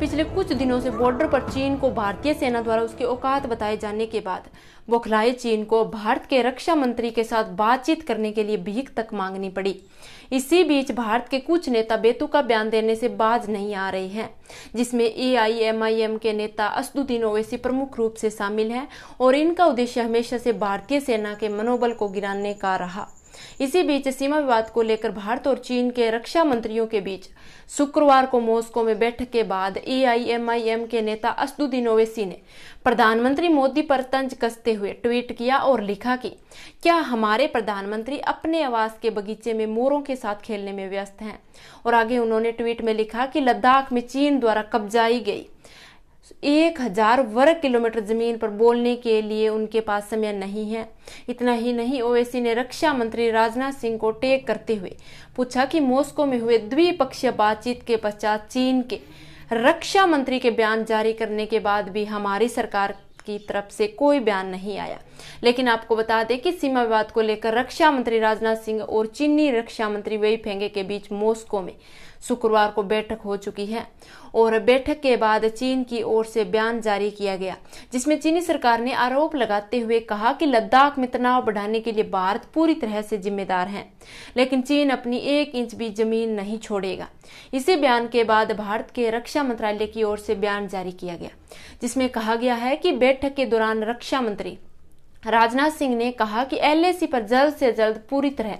पिछले कुछ दिनों से बॉर्डर पर चीन को भारतीय सेना द्वारा उसके औकात बताए जाने के बाद बोखलाए चीन को भारत के रक्षा मंत्री के साथ बातचीत करने के लिए भीख तक मांगनी पड़ी इसी बीच भारत के कुछ नेता बेतु का बयान देने से बाज नहीं आ रहे हैं जिसमें एम के नेता असदुद्दीन ओवैसी प्रमुख रूप से शामिल हैं और इनका उद्देश्य हमेशा से भारतीय सेना के मनोबल को गिराने का रहा इसी बीच सीमा विवाद को लेकर भारत और चीन के रक्षा मंत्रियों के बीच शुक्रवार को मॉस्को में बैठक के बाद एम के नेता असदुद्दीन ओवैसी ने प्रधानमंत्री मोदी पर तंज कसते हुए ट्वीट किया और लिखा कि क्या हमारे प्रधानमंत्री अपने आवास के बगीचे में मोरों के साथ खेलने में व्यस्त हैं और आगे उन्होंने ट्वीट में लिखा कि लद्दाख में चीन द्वारा कब्जाई गई एक हजार वर्ग किलोमीटर जमीन पर बोलने के लिए उनके पास समय नहीं है इतना ही नहीं ओवैसी ने रक्षा मंत्री राजनाथ सिंह को टेक करते हुए पूछा कि मॉस्को में हुए द्विपक्षीय बातचीत के पश्चात चीन के रक्षा मंत्री के बयान जारी करने के बाद भी हमारी सरकार की तरफ से कोई बयान नहीं आया लेकिन आपको बता दें कि सीमा विवाद को लेकर रक्षा मंत्री राजनाथ सिंह और चीनी रक्षा मंत्री वेई फेंगे के बीच मॉस्को में शुक्रवार को बैठक हो चुकी है और बैठक के बाद चीन की ओर से बयान जारी किया गया जिसमें चीनी सरकार ने आरोप लगाते हुए कहा कि लद्दाख में तनाव बढ़ाने के लिए भारत पूरी तरह से जिम्मेदार है लेकिन चीन अपनी एक इंच भी जमीन नहीं छोड़ेगा इसी बयान के बाद भारत के रक्षा मंत्रालय की ओर से बयान जारी किया गया जिसमें कहा गया है कि बैठक बैठक के दौरान रक्षा मंत्री राजनाथ सिंह ने कहा कि एलएसी पर जल्द से जल्द पूरी तरह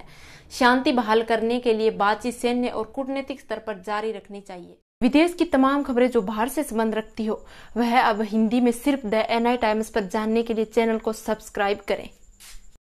शांति बहाल करने के लिए बातचीत सैन्य और कूटनीतिक स्तर पर जारी रखनी चाहिए विदेश की तमाम खबरें जो बाहर से संबंध रखती हो वह अब हिंदी में सिर्फ द एनआई टाइम्स पर जानने के लिए चैनल को सब्सक्राइब करें